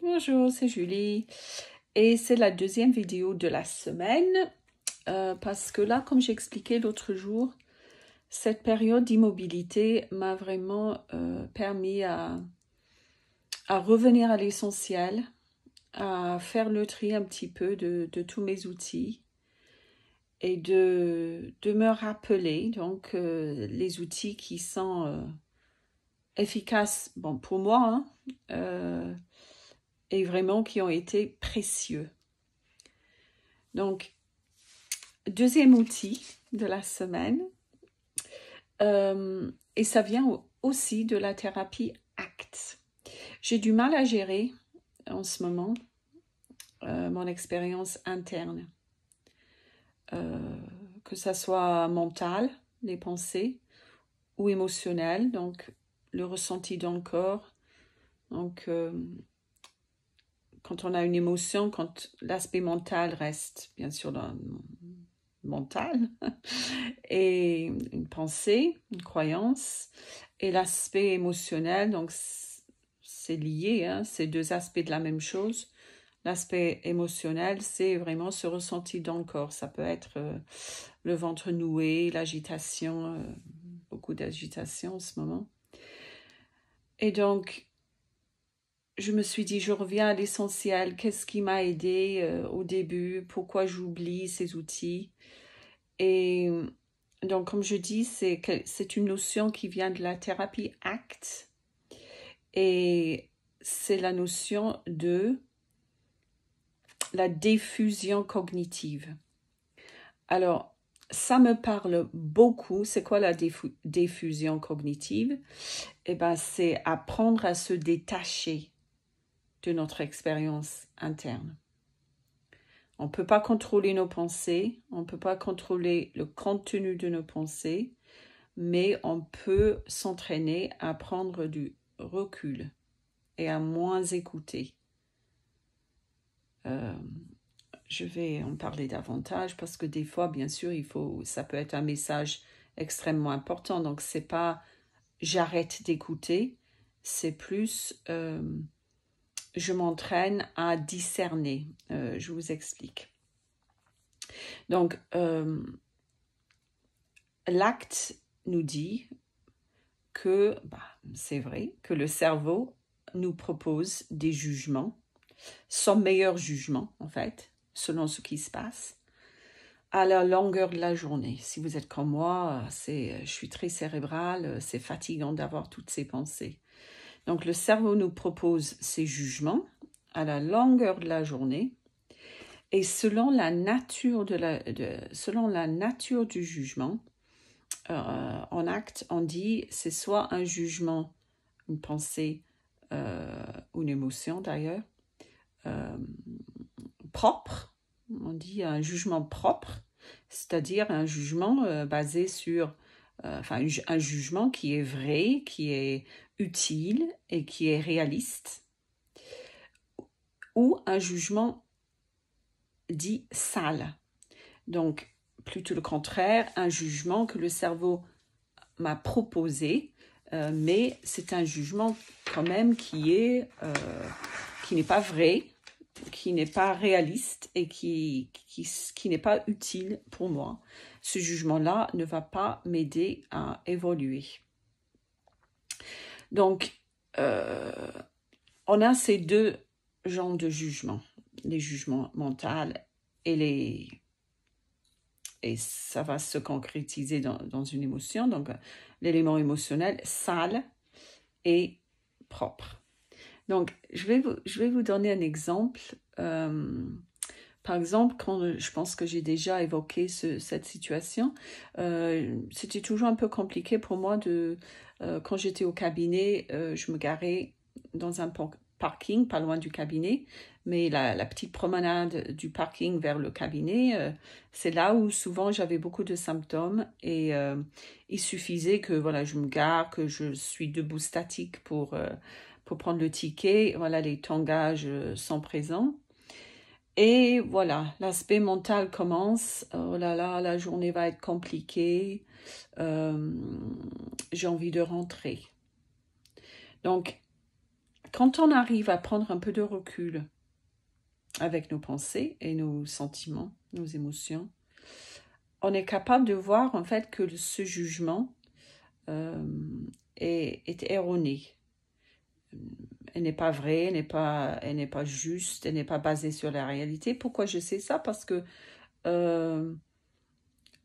Bonjour, c'est Julie et c'est la deuxième vidéo de la semaine euh, parce que là, comme j'expliquais l'autre jour, cette période d'immobilité m'a vraiment euh, permis à, à, revenir à l'essentiel, à faire le tri un petit peu de, tous mes outils et de, me rappeler donc euh, les outils qui sont efficaces bon, pour moi, hein, et vraiment qui ont été précieux. Donc, deuxième outil de la semaine, euh, et ça vient aussi de la thérapie ACT. J'ai du mal à gérer en ce moment euh, mon expérience interne, euh, que ça soit mental, les pensées, ou émotionnel donc le ressenti dans le corps, donc quand on a une émotion, quand l'aspect mental reste bien sûr dans mental, et une pensée, une croyance, et l'aspect émotionnel, donc c'est lié, hein, ces deux aspects de la même chose. L'aspect émotionnel, c'est vraiment ce ressenti dans le corps. Ça peut être euh, le ventre noué, l'agitation, euh, beaucoup d'agitation en ce moment. Et donc, je me suis dit, je reviens à l'essentiel. Qu'est-ce qui m'a aidé euh, au début Pourquoi j'oublie ces outils Et donc, comme je dis, c'est une notion qui vient de la thérapie ACT. Et c'est la notion de la diffusion cognitive. Alors, ça me parle beaucoup. C'est quoi la diffusion cognitive Eh bien, c'est apprendre à se détacher de notre expérience interne. On ne peut pas contrôler nos pensées, on ne peut pas contrôler le contenu de nos pensées, mais on peut s'entraîner à prendre du recul et à moins écouter. Euh, je vais en parler davantage parce que des fois, bien sûr, il faut, ça peut être un message extrêmement important. Donc, c'est pas j'arrête d'écouter, c'est plus euh, je m'entraîne à discerner. Euh, je vous explique. Donc, euh, l'acte nous dit que, bah, c'est vrai, que le cerveau nous propose des jugements, son meilleur jugement, en fait, selon ce qui se passe à la longueur de la journée. Si vous êtes comme moi, c'est, je suis très cérébrale, c'est fatigant d'avoir toutes ces pensées. Donc le cerveau nous propose ses jugements à la longueur de la journée et selon la nature, de la, selon la nature du jugement, euh, en acte, on dit c'est soit un jugement, une pensée euh, ou une émotion d'ailleurs, euh, propre, on dit un jugement propre, c'est-à-dire un jugement basé sur euh, enfin, un jugement qui est vrai, qui est utile et qui est réaliste, ou un jugement dit sale. Donc, plutôt le contraire, un jugement que le cerveau m'a proposé, euh, mais c'est un jugement quand même qui est euh, qui n'est pas vrai, qui n'est pas réaliste et qui n'est pas utile pour moi ce jugement-là ne va pas m'aider à évoluer. Donc, euh, on a ces deux genres de jugements, les jugements mentaux et les... Et ça va se concrétiser dans, une émotion, donc l'élément émotionnel sale et propre. Donc, je vais vous, je vais vous donner un exemple. Euh, par exemple, quand euh, je pense que j'ai déjà évoqué cette situation, euh, c'était toujours un peu compliqué pour moi de... Euh, quand j'étais au cabinet, je me garais dans un parking pas loin du cabinet, mais la, la petite promenade du parking vers le cabinet, c'est là où souvent j'avais beaucoup de symptômes et il suffisait que voilà, je me gare, que je suis debout statique pour, pour prendre le ticket. Voilà, les tangages sont présents et voilà, l'aspect mental commence. Oh là là, la journée va être compliquée. Euh, j'ai envie de rentrer. Donc, quand on arrive à prendre un peu de recul avec nos pensées et nos sentiments, nos émotions, on est capable de voir en fait que ce jugement euh, est erroné elle n'est pas vraie, elle n'est pas, elle n'est pas juste, elle n'est pas basée sur la réalité. Pourquoi je sais ça Parce que euh,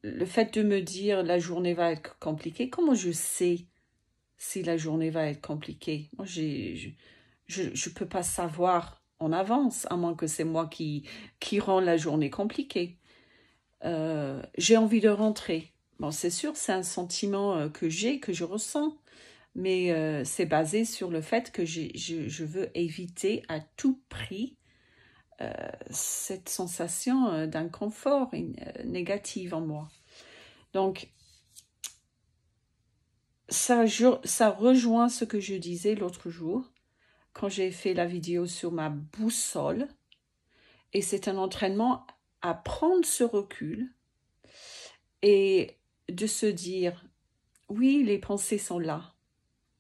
le fait de me dire la journée va être compliquée, comment je sais si la journée va être compliquée Moi, je ne peux pas savoir en avance, à moins que c'est moi qui, qui rend la journée compliquée. Euh, j'ai envie de rentrer. Bon, c'est sûr, c'est un sentiment euh, que j'ai, que je ressens mais euh, c'est basé sur le fait que je, veux éviter à tout prix euh, cette sensation euh, d'inconfort négative en moi. Donc, ça, ça rejoint ce que je disais l'autre jour quand j'ai fait la vidéo sur ma boussole. Et c'est un entraînement à prendre ce recul et de se dire, oui, les pensées sont là,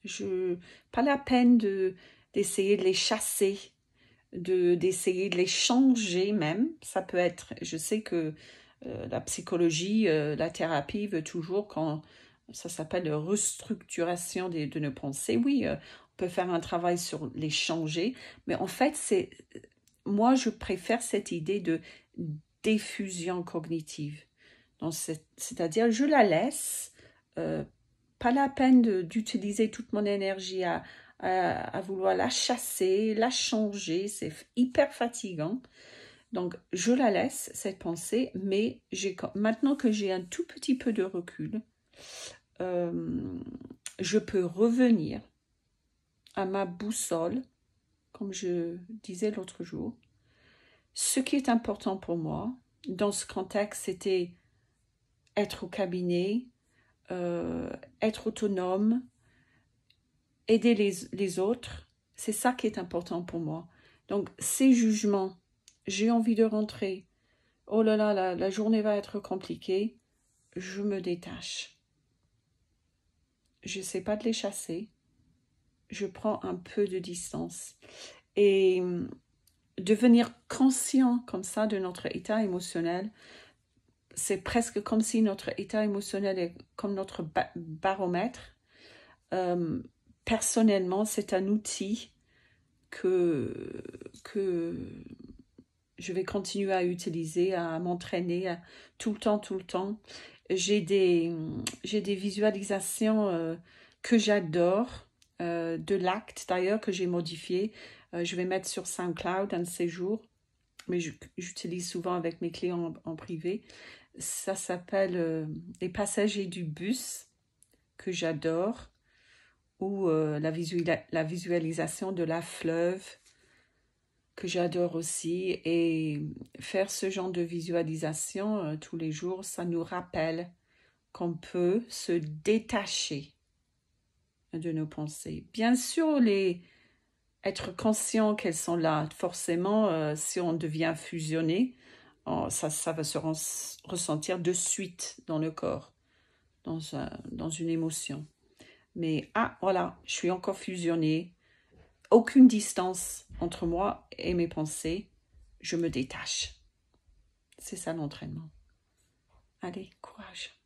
je, pas la peine d'essayer de, les chasser, d'essayer de, les changer même. Ça peut être, je sais que euh, la psychologie, euh, la thérapie veut toujours quand ça s'appelle restructuration de, de, nos pensées. Oui, euh, on peut faire un travail sur les changer, mais en fait, c'est moi, je préfère cette idée de diffusion cognitive. C'est-à-dire, je la laisse pas la peine d'utiliser toute mon énergie à, à, vouloir la chasser, la changer, c'est hyper fatigant. Donc, je la laisse, cette pensée, mais maintenant que j'ai un tout petit peu de recul, euh, je peux revenir à ma boussole, comme je disais l'autre jour. Ce qui est important pour moi, dans ce contexte, c'était être au cabinet, euh, être autonome, aider les, autres. C'est ça qui est important pour moi. Donc, ces jugements, j'ai envie de rentrer. Oh là là, la, la journée va être compliquée. Je me détache. Je ne sais pas de les chasser. Je prends un peu de distance. Et hum, devenir conscient comme ça de notre état émotionnel, c'est presque comme si notre état émotionnel est comme notre baromètre. Euh, personnellement, c'est un outil que, que je vais continuer à utiliser, à m'entraîner tout le temps, tout le temps. J'ai des, des visualisations euh, que j'adore, euh, de l'acte d'ailleurs que j'ai modifié. je vais mettre sur SoundCloud un de ces jours mais j'utilise souvent avec mes clients en privé. Ça s'appelle euh, Les passagers du bus, que j'adore, ou euh, la, visualisation de la fleuve, que j'adore aussi. Et faire ce genre de visualisation euh, tous les jours, ça nous rappelle qu'on peut se détacher de nos pensées. Bien sûr, les, être conscient qu'elles sont là. Forcément, si on devient fusionné, ça, va se ressentir de suite dans le corps, dans, dans une émotion. Mais, ah, voilà, je suis encore fusionnée. Aucune distance entre moi et mes pensées. Je me détache. C'est ça l'entraînement. Allez, courage.